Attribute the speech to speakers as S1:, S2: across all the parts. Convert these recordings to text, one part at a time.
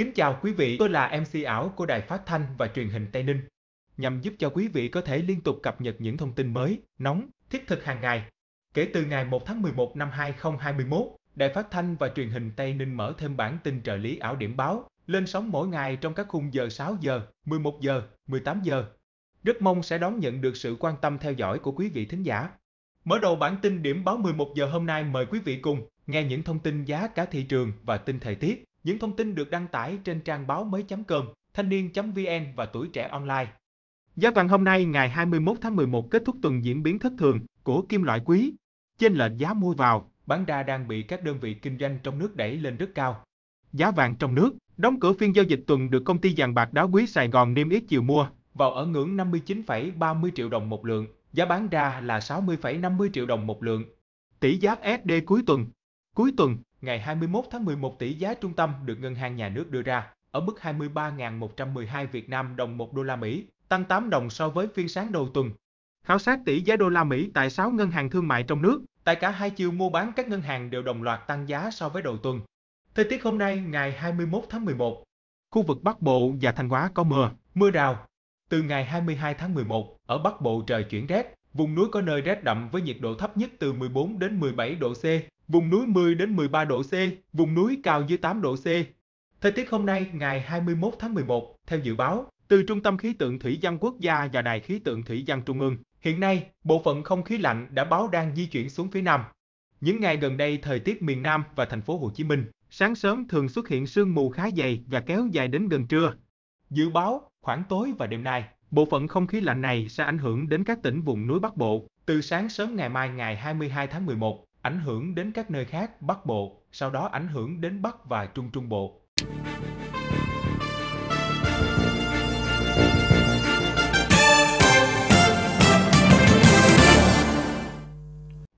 S1: Kính chào quý vị, tôi là MC ảo của Đài Phát Thanh và Truyền hình Tây Ninh, nhằm giúp cho quý vị có thể liên tục cập nhật những thông tin mới, nóng, thiết thực hàng ngày. Kể từ ngày 1 tháng 11 năm 2021, Đài Phát Thanh và Truyền hình Tây Ninh mở thêm bản tin trợ lý ảo điểm báo, lên sóng mỗi ngày trong các khung giờ 6 giờ, 11 giờ, 18 giờ. Rất mong sẽ đón nhận được sự quan tâm theo dõi của quý vị thính giả. Mở đầu bản tin điểm báo 11 giờ hôm nay mời quý vị cùng nghe những thông tin giá cả thị trường và tin thời tiết những thông tin được đăng tải trên trang báo mới.com, thanh niên.vn và tuổi trẻ online. Giá vàng hôm nay ngày 21 tháng 11 kết thúc tuần diễn biến thất thường của kim loại quý. Trên lệnh giá mua vào, bán ra đang bị các đơn vị kinh doanh trong nước đẩy lên rất cao. Giá vàng trong nước đóng cửa phiên giao dịch tuần được công ty vàng bạc đá quý Sài Gòn niêm yết chiều mua vào ở ngưỡng 59,30 triệu đồng một lượng, giá bán ra là 60,50 triệu đồng một lượng. Tỷ giá SD cuối tuần. Cuối tuần, ngày 21 tháng 11 tỷ giá trung tâm được Ngân hàng Nhà nước đưa ra ở mức 23.112 Việt Nam đồng 1 đô la Mỹ, tăng 8 đồng so với phiên sáng đầu tuần. Khảo sát tỷ giá đô la Mỹ tại 6 ngân hàng thương mại trong nước, tại cả hai chiều mua bán các ngân hàng đều đồng loạt tăng giá so với đầu tuần. Thời tiết hôm nay ngày 21 tháng 11, khu vực Bắc Bộ và Thanh Hóa có mưa, mưa rào. Từ ngày 22 tháng 11, ở Bắc Bộ trời chuyển rét, Vùng núi có nơi rét đậm với nhiệt độ thấp nhất từ 14 đến 17 độ C, vùng núi 10 đến 13 độ C, vùng núi cao dưới 8 độ C. Thời tiết hôm nay ngày 21 tháng 11, theo dự báo, từ Trung tâm Khí tượng Thủy văn Quốc gia và Đài Khí tượng Thủy văn Trung ương, hiện nay, bộ phận không khí lạnh đã báo đang di chuyển xuống phía Nam. Những ngày gần đây, thời tiết miền Nam và thành phố Hồ Chí Minh, sáng sớm thường xuất hiện sương mù khá dày và kéo dài đến gần trưa. Dự báo, khoảng tối và đêm nay, Bộ phận không khí lạnh này sẽ ảnh hưởng đến các tỉnh vùng núi Bắc Bộ. Từ sáng sớm ngày mai ngày 22 tháng 11, ảnh hưởng đến các nơi khác Bắc Bộ, sau đó ảnh hưởng đến Bắc và Trung Trung Bộ.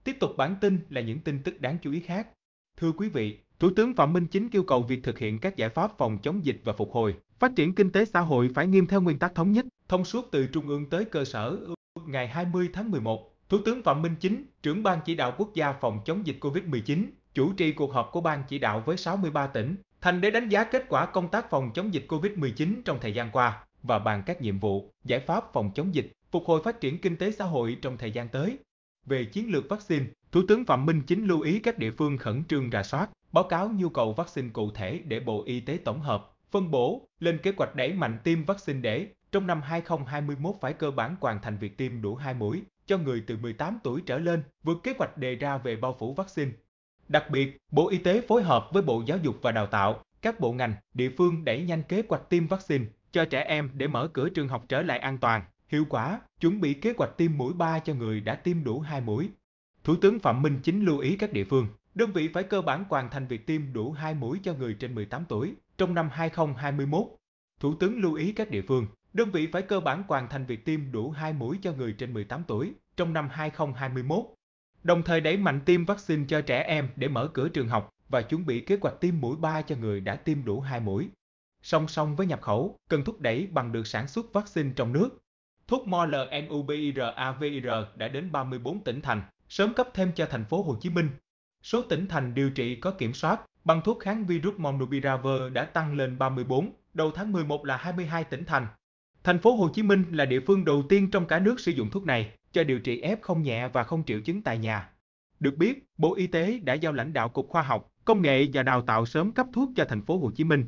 S1: Tiếp tục bản tin là những tin tức đáng chú ý khác. Thưa quý vị, Thủ tướng Phạm Minh Chính yêu cầu việc thực hiện các giải pháp phòng chống dịch và phục hồi Phát triển kinh tế xã hội phải nghiêm theo nguyên tắc thống nhất, thông suốt từ trung ương tới cơ sở. Ngày 20 tháng 11, Thủ tướng Phạm Minh Chính, trưởng ban chỉ đạo quốc gia phòng chống dịch COVID-19, chủ trì cuộc họp của ban chỉ đạo với 63 tỉnh, thành để đánh giá kết quả công tác phòng chống dịch COVID-19 trong thời gian qua và bàn các nhiệm vụ, giải pháp phòng chống dịch, phục hồi phát triển kinh tế xã hội trong thời gian tới. Về chiến lược vaccine, Thủ tướng Phạm Minh Chính lưu ý các địa phương khẩn trương rà soát, báo cáo nhu cầu vaccine cụ thể để Bộ Y tế tổng hợp, phân bổ, lên kế hoạch đẩy mạnh tiêm vaccine để trong năm 2021 phải cơ bản hoàn thành việc tiêm đủ 2 mũi cho người từ 18 tuổi trở lên vượt kế hoạch đề ra về bao phủ vaccine. Đặc biệt, Bộ Y tế phối hợp với Bộ Giáo dục và Đào tạo, các bộ ngành, địa phương đẩy nhanh kế hoạch tiêm vaccine cho trẻ em để mở cửa trường học trở lại an toàn, hiệu quả, chuẩn bị kế hoạch tiêm mũi 3 cho người đã tiêm đủ 2 mũi. Thủ tướng Phạm Minh Chính lưu ý các địa phương, đơn vị phải cơ bản hoàn thành việc tiêm đủ 2 mũi cho người trên 18 tuổi trong năm 2021. Thủ tướng lưu ý các địa phương, đơn vị phải cơ bản hoàn thành việc tiêm đủ 2 mũi cho người trên 18 tuổi trong năm 2021. Đồng thời đẩy mạnh tiêm vaccine cho trẻ em để mở cửa trường học và chuẩn bị kế hoạch tiêm mũi 3 cho người đã tiêm đủ 2 mũi. Song song với nhập khẩu, cần thúc đẩy bằng được sản xuất vaccine trong nước. Thuốc MOLNUBIRAVIR đã đến 34 tỉnh thành, sớm cấp thêm cho thành phố Hồ Chí Minh. Số tỉnh thành điều trị có kiểm soát, bằng thuốc kháng virus Monopiravir đã tăng lên 34, đầu tháng 11 là 22 tỉnh thành. Thành phố Hồ Chí Minh là địa phương đầu tiên trong cả nước sử dụng thuốc này cho điều trị F không nhẹ và không triệu chứng tại nhà. Được biết, Bộ Y tế đã giao lãnh đạo Cục Khoa học, Công nghệ và Đào tạo sớm cấp thuốc cho thành phố Hồ Chí Minh.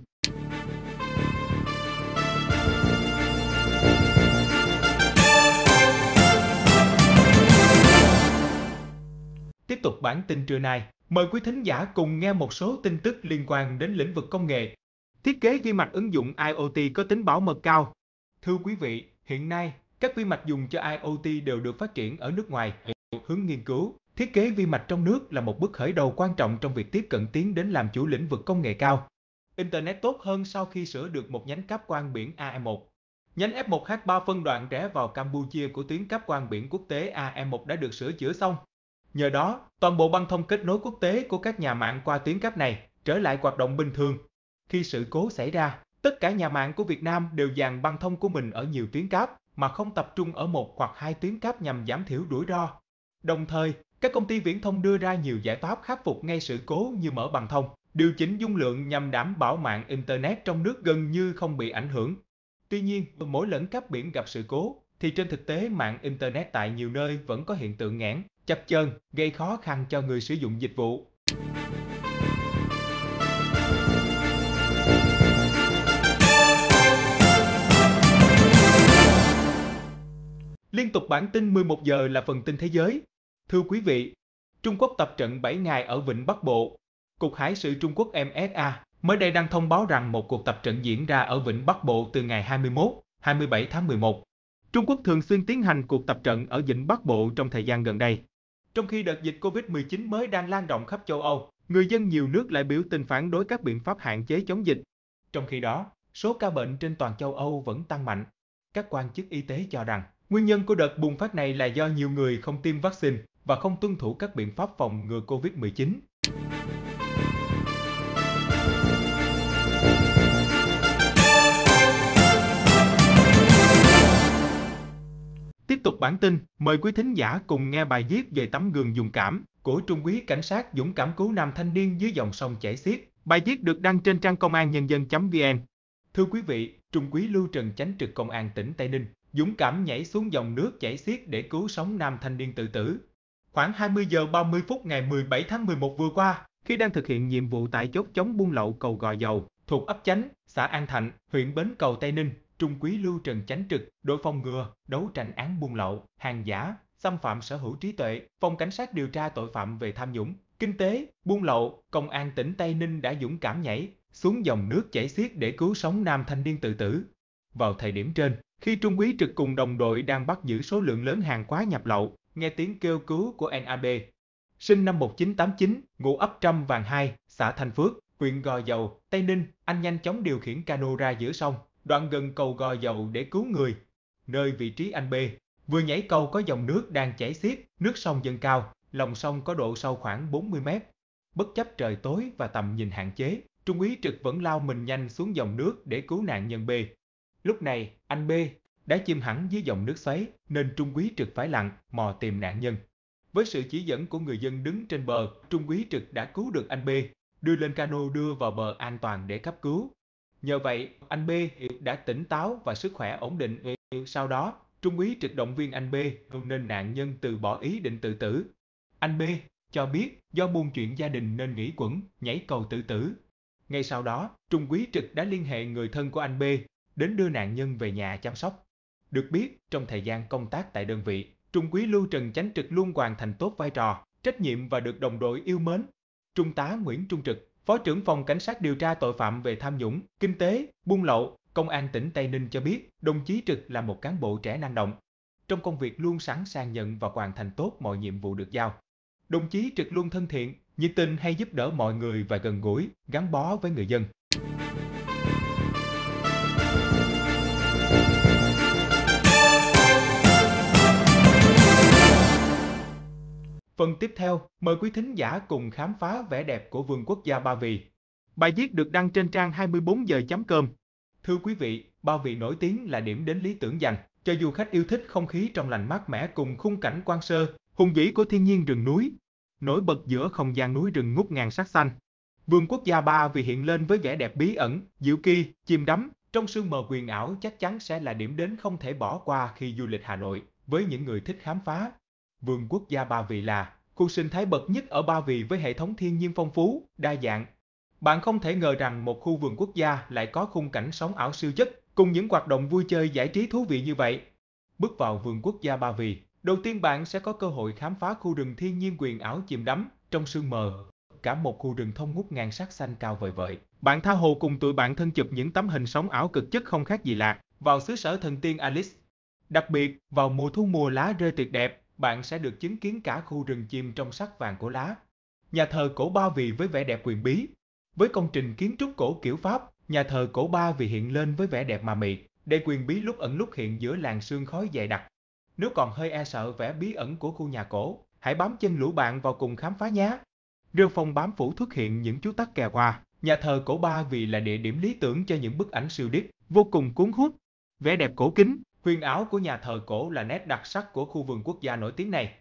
S1: Tiếp tục bản tin trưa nay, Mời quý thính giả cùng nghe một số tin tức liên quan đến lĩnh vực công nghệ. Thiết kế vi mạch ứng dụng IoT có tính bảo mật cao. Thưa quý vị, hiện nay, các vi mạch dùng cho IoT đều được phát triển ở nước ngoài. Hướng nghiên cứu, thiết kế vi mạch trong nước là một bước khởi đầu quan trọng trong việc tiếp cận tiến đến làm chủ lĩnh vực công nghệ cao. Internet tốt hơn sau khi sửa được một nhánh cáp quang biển AE1. Nhánh F1H3 phân đoạn rẽ vào Campuchia của tuyến cáp quang biển quốc tế AE1 đã được sửa chữa xong. Nhờ đó, toàn bộ băng thông kết nối quốc tế của các nhà mạng qua tuyến cáp này trở lại hoạt động bình thường. Khi sự cố xảy ra, tất cả nhà mạng của Việt Nam đều dàn băng thông của mình ở nhiều tuyến cáp mà không tập trung ở một hoặc hai tuyến cáp nhằm giảm thiểu rủi ro. Đồng thời, các công ty viễn thông đưa ra nhiều giải pháp khắc phục ngay sự cố như mở băng thông, điều chỉnh dung lượng nhằm đảm bảo mạng Internet trong nước gần như không bị ảnh hưởng. Tuy nhiên, mỗi lần cáp biển gặp sự cố, thì trên thực tế mạng Internet tại nhiều nơi vẫn có hiện tượng nghẽn, chập chờn, gây khó khăn cho người sử dụng dịch vụ. Liên tục bản tin 11 giờ là phần tin thế giới. Thưa quý vị, Trung Quốc tập trận 7 ngày ở Vịnh Bắc Bộ. Cục Hải sự Trung Quốc MSA mới đây đang thông báo rằng một cuộc tập trận diễn ra ở Vịnh Bắc Bộ từ ngày 21, 27 tháng 11 Trung Quốc thường xuyên tiến hành cuộc tập trận ở vịnh Bắc Bộ trong thời gian gần đây. Trong khi đợt dịch COVID-19 mới đang lan rộng khắp châu Âu, người dân nhiều nước lại biểu tình phản đối các biện pháp hạn chế chống dịch. Trong khi đó, số ca bệnh trên toàn châu Âu vẫn tăng mạnh. Các quan chức y tế cho rằng, nguyên nhân của đợt bùng phát này là do nhiều người không tiêm vaccine và không tuân thủ các biện pháp phòng ngừa COVID-19. Bản tin, mời quý thính giả cùng nghe bài viết về tấm gương dũng cảm của Trung úy Cảnh sát Dũng cảm cứu nam thanh niên dưới dòng sông chảy xiết. Bài viết được đăng trên trang công an nhân dân.vn. Thưa quý vị, Trung úy Lưu Trần Chánh trực công an tỉnh Tây Ninh, dũng cảm nhảy xuống dòng nước chảy xiết để cứu sống nam thanh niên tự tử. Khoảng 20 giờ 30 phút ngày 17 tháng 11 vừa qua, khi đang thực hiện nhiệm vụ tại chốt chống buôn lậu cầu Gò Dầu, thuộc ấp Chánh, xã An Thạnh, huyện Bến Cầu Tây Ninh, Trung quý Lưu Trần Chánh Trực, đội phòng ngừa, đấu tranh án buôn lậu, hàng giả, xâm phạm sở hữu trí tuệ, phòng cảnh sát điều tra tội phạm về tham nhũng, kinh tế, buôn lậu, công an tỉnh Tây Ninh đã dũng cảm nhảy xuống dòng nước chảy xiết để cứu sống nam thanh niên tự tử. Vào thời điểm trên, khi Trung quý Trực cùng đồng đội đang bắt giữ số lượng lớn hàng quá nhập lậu, nghe tiếng kêu cứu của NAB. Sinh năm 1989, ngụ ấp Trăm Vàng 2, xã Thanh Phước, huyện Gò Dầu, Tây Ninh, anh nhanh chóng điều khiển cano ra giữa sông, đoạn gần cầu gò dầu để cứu người, nơi vị trí anh B. Vừa nhảy cầu có dòng nước đang chảy xiết, nước sông dâng cao, lòng sông có độ sâu khoảng 40 mét. Bất chấp trời tối và tầm nhìn hạn chế, Trung úy Trực vẫn lao mình nhanh xuống dòng nước để cứu nạn nhân B. Lúc này, anh B đã chìm hẳn dưới dòng nước xoáy nên Trung úy Trực phải lặng mò tìm nạn nhân. Với sự chỉ dẫn của người dân đứng trên bờ, Trung úy Trực đã cứu được anh B, đưa lên cano đưa vào bờ an toàn để cấp cứu. Nhờ vậy, anh B đã tỉnh táo và sức khỏe ổn định. Sau đó, trung úy trực động viên anh B nên nạn nhân từ bỏ ý định tự tử. Anh B cho biết do buôn chuyện gia đình nên nghỉ quẩn, nhảy cầu tự tử. Ngay sau đó, trung úy trực đã liên hệ người thân của anh B đến đưa nạn nhân về nhà chăm sóc. Được biết, trong thời gian công tác tại đơn vị, Trung úy Lưu Trần Chánh Trực luôn hoàn thành tốt vai trò, trách nhiệm và được đồng đội yêu mến. Trung tá Nguyễn Trung Trực Phó trưởng phòng Cảnh sát điều tra tội phạm về tham nhũng, kinh tế, buôn lậu, Công an tỉnh Tây Ninh cho biết đồng chí Trực là một cán bộ trẻ năng động. Trong công việc luôn sẵn sàng nhận và hoàn thành tốt mọi nhiệm vụ được giao. Đồng chí Trực luôn thân thiện, nhiệt tình hay giúp đỡ mọi người và gần gũi, gắn bó với người dân. Phần tiếp theo, mời quý thính giả cùng khám phá vẻ đẹp của vườn quốc gia Ba Vì. Bài viết được đăng trên trang 24 giờ.com. Thưa quý vị, Ba Vì nổi tiếng là điểm đến lý tưởng dành cho du khách yêu thích không khí trong lành mát mẻ cùng khung cảnh quan sơ, hùng vĩ của thiên nhiên rừng núi, nổi bật giữa không gian núi rừng ngút ngàn sắc xanh. Vườn quốc gia Ba Vì hiện lên với vẻ đẹp bí ẩn, diệu kỳ, chìm đắm, trong sương mờ quyền ảo chắc chắn sẽ là điểm đến không thể bỏ qua khi du lịch Hà Nội với những người thích khám phá, Vườn quốc gia Ba Vì là khu sinh thái bậc nhất ở Ba Vì với hệ thống thiên nhiên phong phú, đa dạng. Bạn không thể ngờ rằng một khu vườn quốc gia lại có khung cảnh sống ảo siêu chất, cùng những hoạt động vui chơi giải trí thú vị như vậy. Bước vào vườn quốc gia Ba Vì, đầu tiên bạn sẽ có cơ hội khám phá khu rừng thiên nhiên quyền ảo chìm đắm trong sương mờ. Cả một khu rừng thông ngút ngàn sắc xanh cao vời vợi. Bạn tha hồ cùng tụi bạn thân chụp những tấm hình sống ảo cực chất không khác gì lạ vào xứ sở thần tiên Alice. Đặc biệt, vào mùa thu mùa lá rơi tuyệt đẹp, bạn sẽ được chứng kiến cả khu rừng chim trong sắc vàng của lá. Nhà thờ cổ Ba Vì với vẻ đẹp quyền bí. Với công trình kiến trúc cổ kiểu Pháp, nhà thờ cổ Ba Vì hiện lên với vẻ đẹp mà mị, đầy quyền bí lúc ẩn lúc hiện giữa làng sương khói dày đặc. Nếu còn hơi e sợ vẻ bí ẩn của khu nhà cổ, hãy bám chân lũ bạn vào cùng khám phá nhé. Rêu phong bám phủ xuất hiện những chú tắc kè hoa, nhà thờ cổ Ba Vì là địa điểm lý tưởng cho những bức ảnh siêu điếc, vô cùng cuốn hút. Vẻ đẹp cổ kính, Huyền áo của nhà thờ cổ là nét đặc sắc của khu vườn quốc gia nổi tiếng này.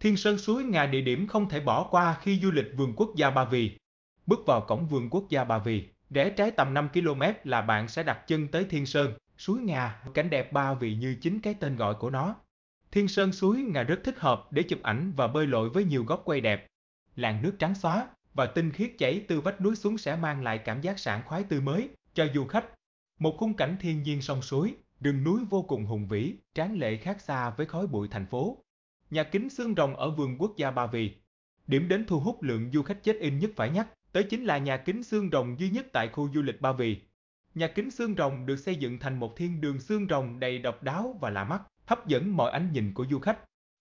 S1: Thiên Sơn Suối Ngà địa điểm không thể bỏ qua khi du lịch vườn quốc gia Ba Vì. Bước vào cổng vườn quốc gia Ba Vì, rẽ trái tầm 5 km là bạn sẽ đặt chân tới Thiên Sơn, Suối Ngà, cảnh đẹp Ba Vì như chính cái tên gọi của nó. Thiên Sơn Suối Ngà rất thích hợp để chụp ảnh và bơi lội với nhiều góc quay đẹp. Làn nước trắng xóa và tinh khiết chảy từ vách núi xuống sẽ mang lại cảm giác sảng khoái tươi mới cho du khách. Một khung cảnh thiên nhiên sông suối Đường núi vô cùng hùng vĩ, tráng lệ khác xa với khói bụi thành phố. Nhà kính xương rồng ở vườn quốc gia Ba Vì. Điểm đến thu hút lượng du khách chết in nhất phải nhắc, tới chính là nhà kính xương rồng duy nhất tại khu du lịch Ba Vì. Nhà kính xương rồng được xây dựng thành một thiên đường xương rồng đầy độc đáo và lạ mắt, hấp dẫn mọi ánh nhìn của du khách.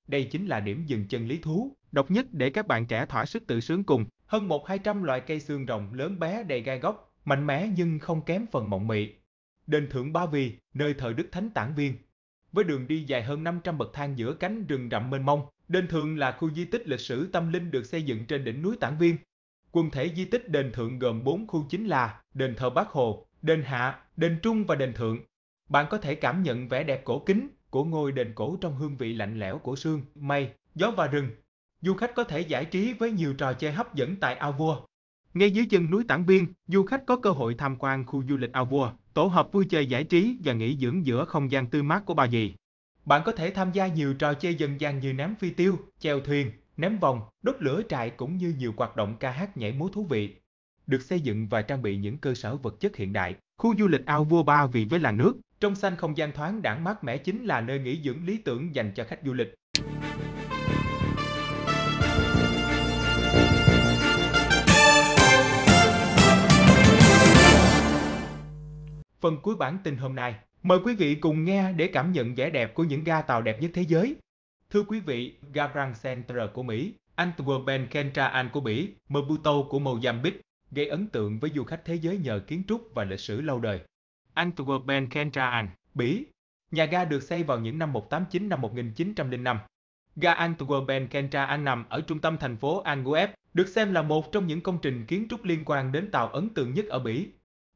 S1: Đây chính là điểm dừng chân lý thú, độc nhất để các bạn trẻ thỏa sức tự sướng cùng. Hơn 1-200 loại cây xương rồng lớn bé đầy gai góc, mạnh mẽ nhưng không kém phần mộng mị, Đền Thượng Ba Vì, nơi thờ Đức Thánh Tản Viên. Với đường đi dài hơn 500 bậc thang giữa cánh rừng rậm mênh mông, Đền Thượng là khu di tích lịch sử tâm linh được xây dựng trên đỉnh núi Tản Viên. Quần thể di tích Đền Thượng gồm 4 khu chính là Đền Thờ Bác Hồ, Đền Hạ, Đền Trung và Đền Thượng. Bạn có thể cảm nhận vẻ đẹp cổ kính của ngôi đền cổ trong hương vị lạnh lẽo của sương, mây, gió và rừng. Du khách có thể giải trí với nhiều trò chơi hấp dẫn tại ao vua. Ngay dưới chân núi Tản Viên, du khách có cơ hội tham quan khu du lịch ao vua, tổ hợp vui chơi giải trí và nghỉ dưỡng giữa không gian tươi mát của Bà Dì. Bạn có thể tham gia nhiều trò chơi dân gian như ném phi tiêu, chèo thuyền, ném vòng, đốt lửa trại cũng như nhiều hoạt động ca hát nhảy múa thú vị. Được xây dựng và trang bị những cơ sở vật chất hiện đại, khu du lịch ao vua Ba Vì với làng nước, trong xanh không gian thoáng đãng mát mẻ chính là nơi nghỉ dưỡng lý tưởng dành cho khách du lịch. phần cuối bản tin hôm nay. Mời quý vị cùng nghe để cảm nhận vẻ đẹp của những ga tàu đẹp nhất thế giới. Thưa quý vị, ga Grand Central của Mỹ, Antwerpen Kentraan của Bỉ, Maputo của Mozambique gây ấn tượng với du khách thế giới nhờ kiến trúc và lịch sử lâu đời. Antwerpen Kentraan, Bỉ, nhà ga được xây vào những năm 189 năm 1905. Ga Antwerpen Kentraan nằm ở trung tâm thành phố Antwerp, được xem là một trong những công trình kiến trúc liên quan đến tàu ấn tượng nhất ở Bỉ,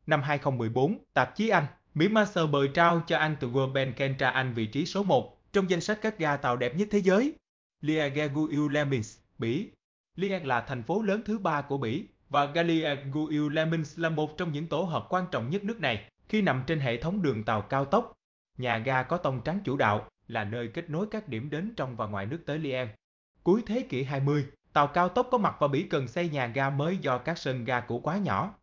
S1: Năm 2014, tạp chí Anh, Mỹ Master bời trao cho anh từ Antwerp Kentra Anh vị trí số 1 trong danh sách các ga tàu đẹp nhất thế giới. Liège-Guillemins, Bỉ. Liège là thành phố lớn thứ ba của Bỉ và Gallia-Guillemins là một trong những tổ hợp quan trọng nhất nước này khi nằm trên hệ thống đường tàu cao tốc. Nhà ga có tông trắng chủ đạo là nơi kết nối các điểm đến trong và ngoài nước tới Liège. Cuối thế kỷ 20, tàu cao tốc có mặt và Bỉ cần xây nhà ga mới do các sân ga cũ quá nhỏ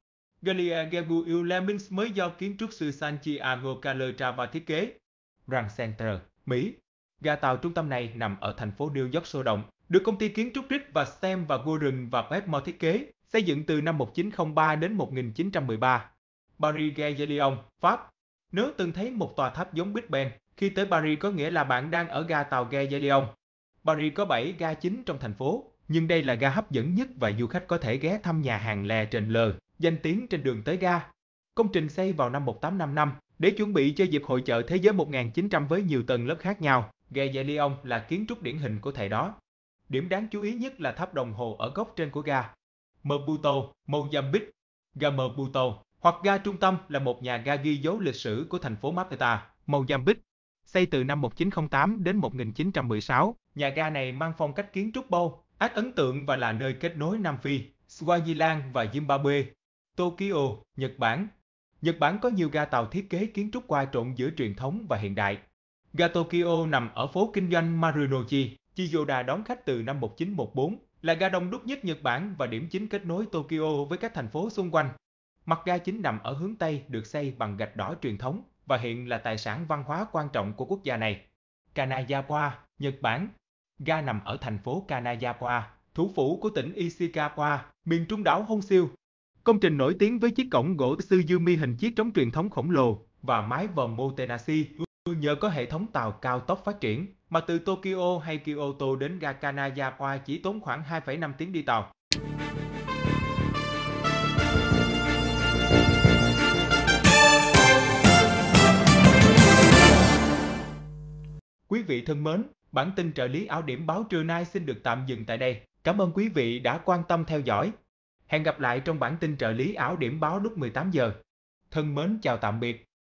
S1: Gallia Gabriel Lemons mới do kiến trúc sư Santiago Calatrava thiết kế. Grand Center, Mỹ. Ga tàu trung tâm này nằm ở thành phố New York sôi động, được công ty kiến trúc Rick và Sam và Gordon và Westmore thiết kế, xây dựng từ năm 1903 đến 1913. Paris Gare-de-Lyon, Pháp. Nếu từng thấy một tòa tháp giống Big Ben, khi tới Paris có nghĩa là bạn đang ở ga tàu Gare-de-Lyon. Paris có 7 ga chính trong thành phố, nhưng đây là ga hấp dẫn nhất và du khách có thể ghé thăm nhà hàng Le trên lờ danh tiếng trên đường tới ga. Công trình xây vào năm 1855 để chuẩn bị cho dịp hội chợ thế giới 1900 với nhiều tầng lớp khác nhau. Ghe dạy Lyon là kiến trúc điển hình của thời đó. Điểm đáng chú ý nhất là tháp đồng hồ ở góc trên của ga. Maputo, Mozambique, ga Maputo hoặc ga trung tâm là một nhà ga ghi dấu lịch sử của thành phố Matata, Mozambique. Xây từ năm 1908 đến 1916, nhà ga này mang phong cách kiến trúc bâu, ác ấn tượng và là nơi kết nối Nam Phi, Swaziland và Zimbabwe. Tokyo, Nhật Bản Nhật Bản có nhiều ga tàu thiết kế kiến trúc qua trộn giữa truyền thống và hiện đại. Ga Tokyo nằm ở phố kinh doanh Marunouchi, Chiyoda đón khách từ năm 1914, là ga đông đúc nhất Nhật Bản và điểm chính kết nối Tokyo với các thành phố xung quanh. Mặt ga chính nằm ở hướng Tây được xây bằng gạch đỏ truyền thống và hiện là tài sản văn hóa quan trọng của quốc gia này. Kanazawa, Nhật Bản Ga nằm ở thành phố Kanazawa, thủ phủ của tỉnh Ishikawa, miền trung đảo Honshu, Công trình nổi tiếng với chiếc cổng gỗ sư mi hình chiếc trống truyền thống khổng lồ và mái vòm Motenashi. Nhờ có hệ thống tàu cao tốc phát triển, mà từ Tokyo hay Kyoto đến ga chỉ tốn khoảng 2,5 tiếng đi tàu. Quý vị thân mến, bản tin trợ lý áo điểm báo trưa nay xin được tạm dừng tại đây. Cảm ơn quý vị đã quan tâm theo dõi. Hẹn gặp lại trong bản tin trợ lý ảo điểm báo lúc 18 giờ. Thân mến chào tạm biệt.